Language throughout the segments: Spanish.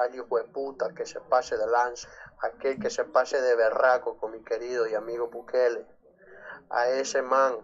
al hijo de puta que se pase de lanza, aquel que se pase de berraco con mi querido y amigo Bukele. A ese man,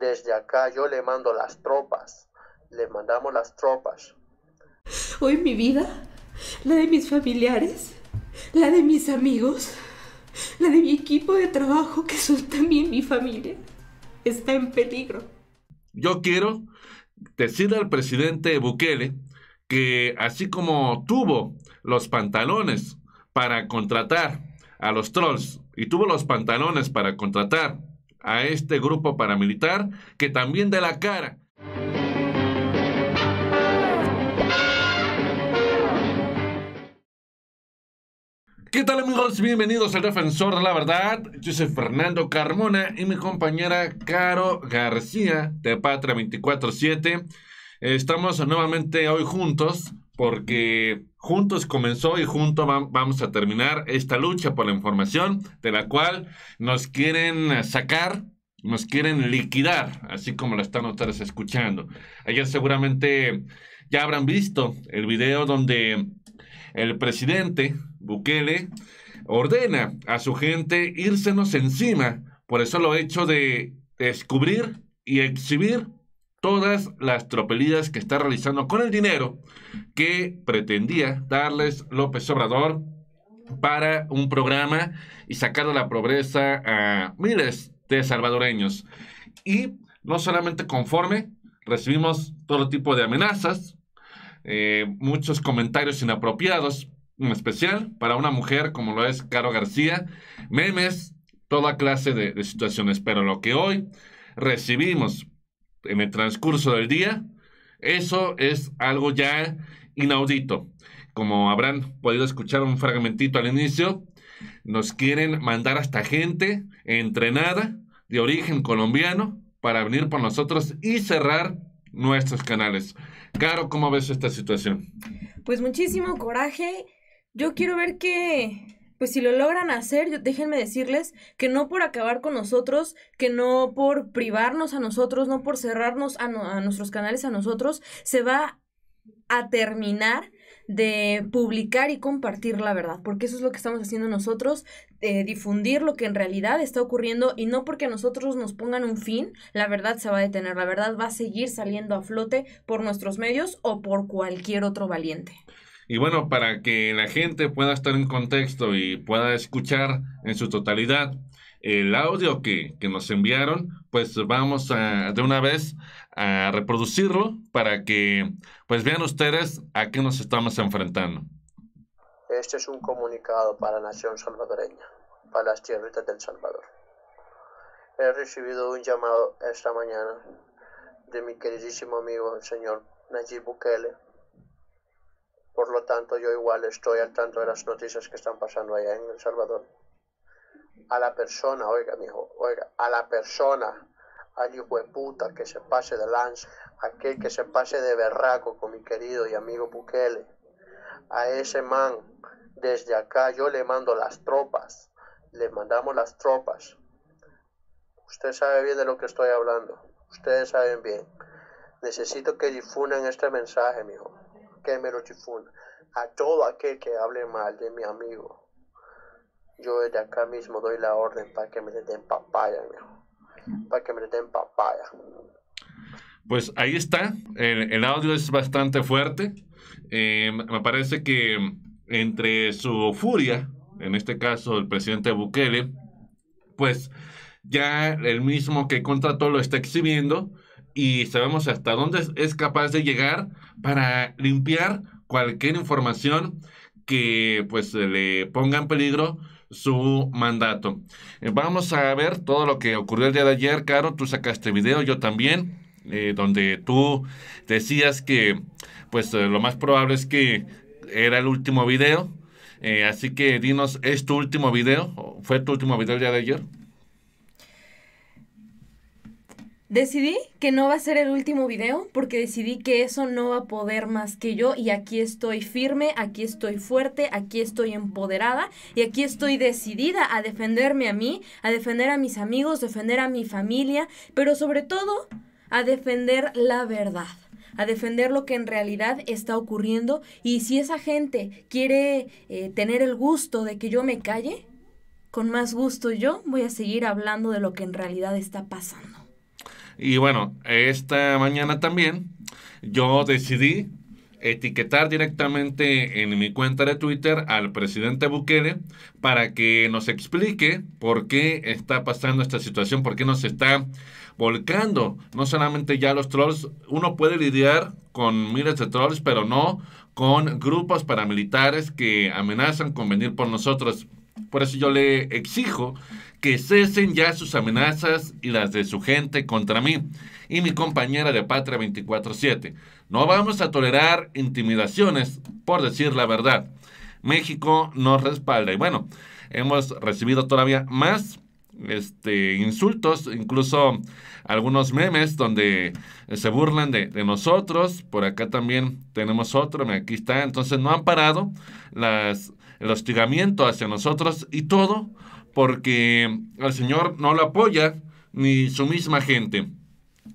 desde acá yo le mando las tropas, le mandamos las tropas. Hoy mi vida, la de mis familiares, la de mis amigos, la de mi equipo de trabajo, que son también mi familia, está en peligro. Yo quiero decirle al presidente Bukele que así como tuvo los pantalones para contratar a los trolls y tuvo los pantalones para contratar a este grupo paramilitar, que también de la cara. ¿Qué tal amigos? Bienvenidos al Defensor de la Verdad. Yo soy Fernando Carmona y mi compañera Caro García de Patria 24-7. Eh, estamos nuevamente hoy juntos porque juntos comenzó y juntos vamos a terminar esta lucha por la información de la cual nos quieren sacar, nos quieren liquidar, así como la están ustedes escuchando. Ayer seguramente ya habrán visto el video donde el presidente Bukele ordena a su gente irsenos encima por eso lo hecho de descubrir y exhibir todas las tropelías que está realizando con el dinero que pretendía darles López Obrador para un programa y sacar de la pobreza a miles de salvadoreños. Y no solamente conforme, recibimos todo tipo de amenazas, eh, muchos comentarios inapropiados, en especial para una mujer como lo es Caro García, memes, toda clase de, de situaciones. Pero lo que hoy recibimos en el transcurso del día, eso es algo ya inaudito. Como habrán podido escuchar un fragmentito al inicio, nos quieren mandar hasta gente entrenada de origen colombiano para venir por nosotros y cerrar nuestros canales. Caro, ¿cómo ves esta situación? Pues muchísimo coraje. Yo quiero ver que pues si lo logran hacer, yo, déjenme decirles que no por acabar con nosotros, que no por privarnos a nosotros, no por cerrarnos a, nuestros canales a nosotros, se va a terminar de publicar y compartir la verdad, porque eso es lo que estamos haciendo nosotros, eh, difundir lo que en realidad está ocurriendo y no porque nosotros nos pongan un fin, la verdad se va a detener, la verdad va a seguir saliendo a flote por nuestros medios o por cualquier otro valiente. Y bueno, para que la gente pueda estar en contexto y pueda escuchar en su totalidad el audio que, nos enviaron, pues vamos a, de una vez a reproducirlo para que pues vean ustedes a qué nos estamos enfrentando. Este es un comunicado para la nación salvadoreña, para las tierritas del Salvador. He recibido un llamado esta mañana de mi queridísimo amigo, el señor Nayib Bukele, por lo tanto, yo igual estoy al tanto de las noticias que están pasando allá en El Salvador. A la persona, oiga, mijo, oiga, a la persona, al hijo de puta que se pase de lance. aquel que se pase de berraco con mi querido y amigo Bukele, a ese man, desde acá yo le mando las tropas, le mandamos las tropas. Usted sabe bien de lo que estoy hablando, ustedes saben bien. Necesito que difundan este mensaje, mijo Mero chifuna a todo aquel que hable mal de mi amigo. Yo desde acá mismo doy la orden para que me den papaya, Para que me den papaya. Pues ahí está. El, audio es bastante fuerte. Eh, me parece que entre su furia, en este caso el presidente Bukele, pues ya el mismo que contrató lo está exhibiendo y sabemos hasta dónde es capaz de llegar para limpiar cualquier información que pues le ponga en peligro su mandato. Eh, vamos a ver todo lo que ocurrió el día de ayer, Caro, tú sacaste video, yo también, eh, donde tú decías que pues eh, lo más probable es que era el último video, así que dinos, ¿es tu último video? ¿Fue tu último video el día de ayer? Decidí que no va a ser el último video porque decidí que eso no va a poder más que yo y aquí estoy firme, aquí estoy fuerte, aquí estoy empoderada y aquí estoy decidida a defenderme a mí, a defender a mis amigos, defender a mi familia, pero sobre todo a defender la verdad a defender lo que en realidad está ocurriendo y si esa gente quiere eh, tener el gusto de que yo me calle, con más gusto yo voy a seguir hablando de lo que en realidad está pasando. Y bueno, esta mañana también yo decidí etiquetar directamente en mi cuenta de Twitter al presidente Bukele para que nos explique por qué está pasando esta situación, por qué nos está volcando. No solamente ya los trolls, uno puede lidiar con miles de trolls, pero no con grupos paramilitares que amenazan con venir por nosotros. Por eso yo le exijo que cesen ya sus amenazas y las de su gente contra mí y mi compañera de Patria 24-7. No vamos a tolerar intimidaciones, por decir la verdad. México nos respalda. Y bueno, hemos recibido todavía más este, insultos, incluso algunos memes donde se burlan de, nosotros. Por acá también tenemos otro, aquí está. Entonces no han parado las, el hostigamiento hacia nosotros y todo porque el Señor no lo apoya ni su misma gente.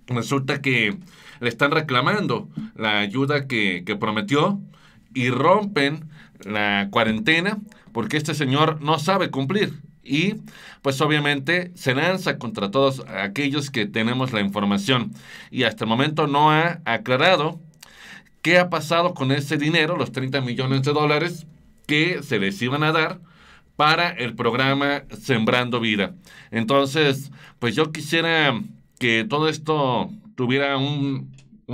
Resulta que le están reclamando la ayuda que, que prometió y rompen la cuarentena porque este señor no sabe cumplir. Y pues obviamente se lanza contra todos aquellos que tenemos la información. Y hasta el momento no ha aclarado qué ha pasado con ese dinero, los 30 millones de dólares que se les iban a dar para el programa Sembrando Vida. Entonces, pues yo quisiera que todo esto tuviera un,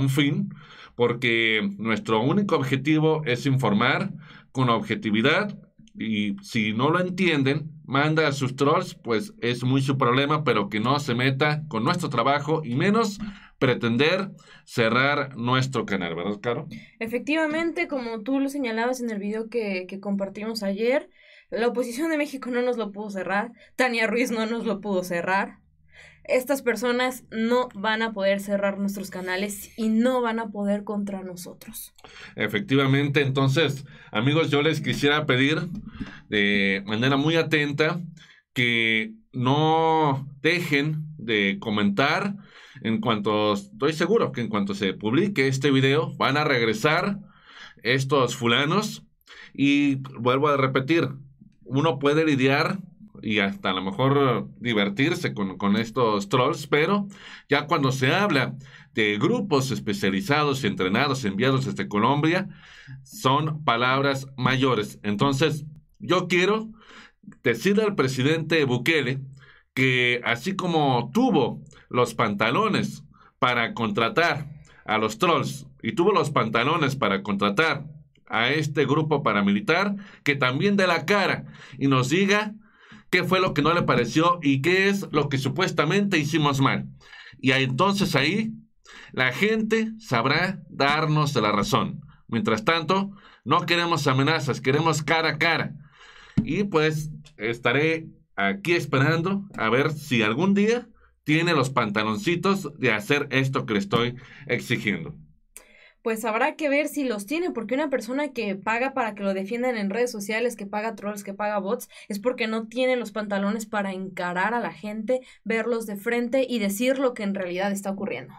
fin, porque nuestro único objetivo es informar con objetividad y si no lo entienden, manda a sus trolls, pues es muy su problema, pero que no se meta con nuestro trabajo y menos pretender cerrar nuestro canal, ¿verdad, Caro? Efectivamente, como tú lo señalabas en el video que compartimos ayer, la oposición de México no nos lo pudo cerrar, Tania Ruiz no nos lo pudo cerrar. Estas personas no van a poder cerrar nuestros canales y no van a poder contra nosotros. Efectivamente, entonces, amigos, yo les quisiera pedir de manera muy atenta que no dejen de comentar. En cuanto, estoy seguro que en cuanto se publique este video, van a regresar estos fulanos. Y vuelvo a repetir, uno puede lidiar y hasta a lo mejor divertirse con, estos trolls, pero ya cuando se habla de grupos especializados y entrenados enviados desde Colombia, son palabras mayores. Entonces, yo quiero decirle al presidente Bukele que así como tuvo los pantalones para contratar a los trolls y tuvo los pantalones para contratar a este grupo paramilitar, que también dé la cara y nos diga qué fue lo que no le pareció y qué es lo que supuestamente hicimos mal. Y entonces ahí la gente sabrá darnos la razón. Mientras tanto, no queremos amenazas, queremos cara a cara. Y pues estaré aquí esperando a ver si algún día tiene los pantaloncitos de hacer esto que le estoy exigiendo pues habrá que ver si los tiene, porque una persona que paga para que lo defiendan en redes sociales, que paga trolls, que paga bots, es porque no tiene los pantalones para encarar a la gente, verlos de frente y decir lo que en realidad está ocurriendo.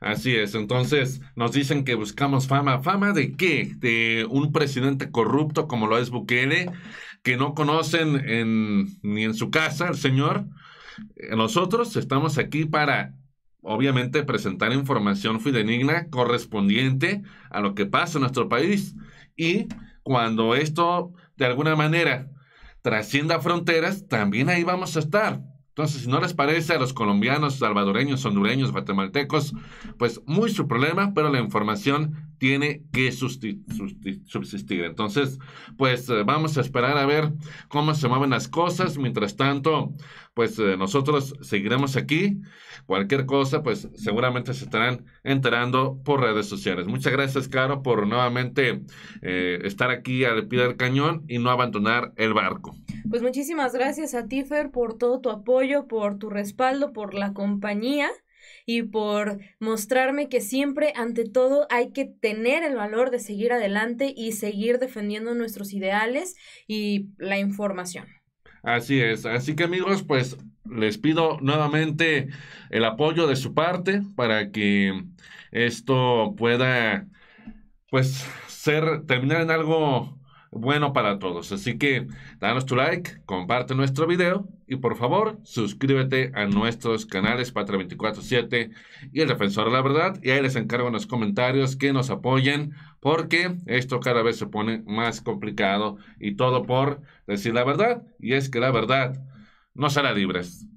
Así es, entonces nos dicen que buscamos fama. ¿Fama de qué? De un presidente corrupto como lo es Bukele, que no conocen ni en su casa el señor. Eh, nosotros estamos aquí para obviamente presentar información fidedigna correspondiente a lo que pasa en nuestro país. Y cuando esto de alguna manera trascienda fronteras, también ahí vamos a estar. Entonces, si no les parece a los colombianos, salvadoreños, hondureños, guatemaltecos, pues muy su problema, pero la información tiene que subsistir. Entonces, pues eh, vamos a esperar a ver cómo se mueven las cosas. Mientras tanto, pues eh, nosotros seguiremos aquí. Cualquier cosa, pues seguramente se estarán enterando por redes sociales. Muchas gracias, Caro, por nuevamente eh, estar aquí al pie del cañón y no abandonar el barco. Pues muchísimas gracias a Tifer por todo tu apoyo, por tu respaldo, por la compañía y por mostrarme que siempre, ante todo, hay que tener el valor de seguir adelante y seguir defendiendo nuestros ideales y la información. Así es, así que amigos, pues les pido nuevamente el apoyo de su parte para que esto pueda, pues, ser, terminar en algo bueno para todos. Así que danos tu like, comparte nuestro video y por favor suscríbete a nuestros canales Patria 24-7 y el Defensor de la Verdad. Y ahí les encargo en los comentarios que nos apoyen porque esto cada vez se pone más complicado y todo por decir la verdad. Y es que la verdad nos hará libres.